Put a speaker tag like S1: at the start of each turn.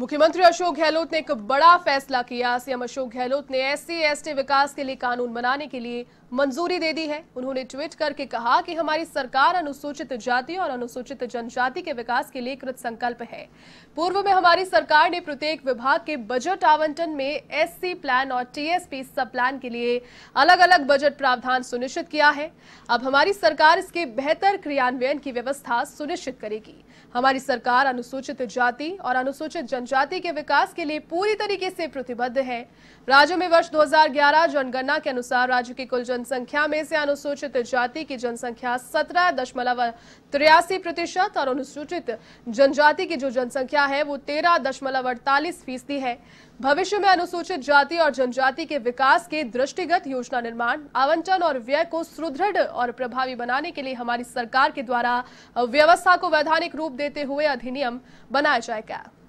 S1: मुख्यमंत्री अशोक गहलोत ने एक बड़ा फैसला किया सीएम अशोक गहलोत ने एससी सी विकास के लिए कानून बनाने के लिए मंजूरी दे दी है उन्होंने ट्वीट करके कहा कि हमारी सरकार अनुसूचित जाति और अनुसूचित जनजाति के विकास के लिए कृत संकल्प है पूर्व में हमारी सरकार ने प्रत्येक विभाग के बजट आवंटन में एस प्लान और टीएसपी सब प्लान के लिए अलग अलग बजट प्रावधान सुनिश्चित किया है अब हमारी सरकार इसके बेहतर क्रियान्वयन की व्यवस्था सुनिश्चित करेगी हमारी सरकार अनुसूचित जाति और अनुसूचित जन जनजाति के विकास के लिए पूरी तरीके से प्रतिबद्ध है राज्य में वर्ष 2011 जनगणना के अनुसार राज्य की कुल जनसंख्या में से अनुसूचित जाति की जनसंख्या सत्रह दशमलव तिरासी प्रतिशत और अनुसूचित जनजाति की जो जनसंख्या है वो तेरह दशमलव अड़तालीस फीसदी है भविष्य में अनुसूचित जाति और जनजाति के विकास के दृष्टिगत योजना निर्माण आवंटन और व्यय को सुदृढ़ और प्रभावी बनाने के लिए हमारी सरकार के द्वारा व्यवस्था को वैधानिक रूप देते हुए अधिनियम बनाया जाएगा